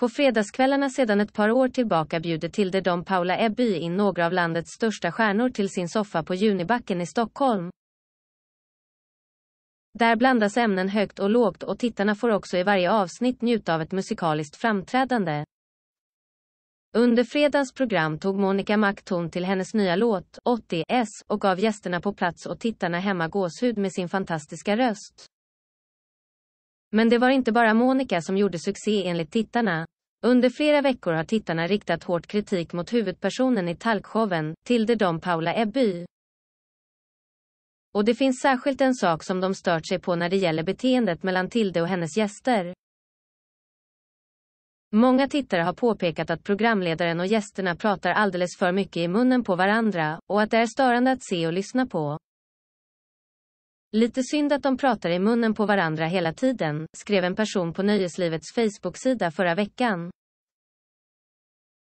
På fredagskvällarna sedan ett par år tillbaka bjuder Tilde Dom Paula Ebby in några av landets största stjärnor till sin soffa på Junibacken i Stockholm. Där blandas ämnen högt och lågt och tittarna får också i varje avsnitt njuta av ett musikaliskt framträdande. Under fredagens program tog Monica Mack ton till hennes nya låt 80S och gav gästerna på plats och tittarna hemma gåshud med sin fantastiska röst. Men det var inte bara Monica som gjorde succé enligt tittarna. Under flera veckor har tittarna riktat hårt kritik mot huvudpersonen i talkshowen, Tilde Dom Paula Ebby. Och det finns särskilt en sak som de stört sig på när det gäller beteendet mellan Tilde och hennes gäster. Många tittare har påpekat att programledaren och gästerna pratar alldeles för mycket i munnen på varandra och att det är störande att se och lyssna på. Lite synd att de pratar i munnen på varandra hela tiden, skrev en person på Nöjeslivets Facebook-sida förra veckan.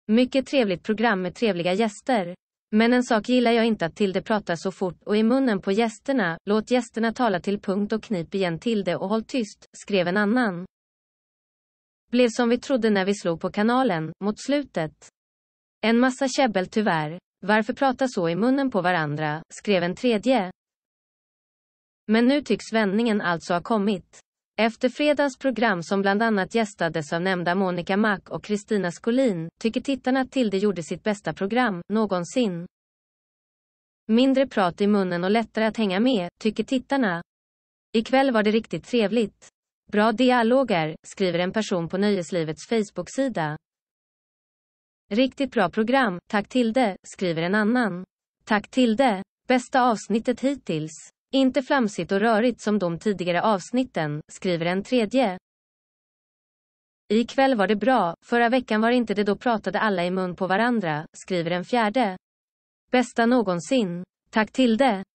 Mycket trevligt program med trevliga gäster. Men en sak gillar jag inte att Tilde pratar så fort och i munnen på gästerna, låt gästerna tala till punkt och knip igen Tilde och håll tyst, skrev en annan. Blev som vi trodde när vi slog på kanalen, mot slutet. En massa käbbel tyvärr. Varför prata så i munnen på varandra, skrev en tredje. Men nu tycks vändningen alltså ha kommit. Efter fredagens program som bland annat gästades av nämnda Monica Mac och Kristina Skolin, tycker tittarna att Tilde gjorde sitt bästa program, någonsin. Mindre prat i munnen och lättare att hänga med, tycker tittarna. Ikväll var det riktigt trevligt. Bra dialoger, skriver en person på Nöjeslivets Facebook-sida. Riktigt bra program, tack Tilde, skriver en annan. Tack Tilde, bästa avsnittet hittills. Inte flamsigt och rörigt som de tidigare avsnitten, skriver en tredje. I kväll var det bra, förra veckan var inte det då pratade alla i mun på varandra, skriver en fjärde. Bästa någonsin. Tack till det.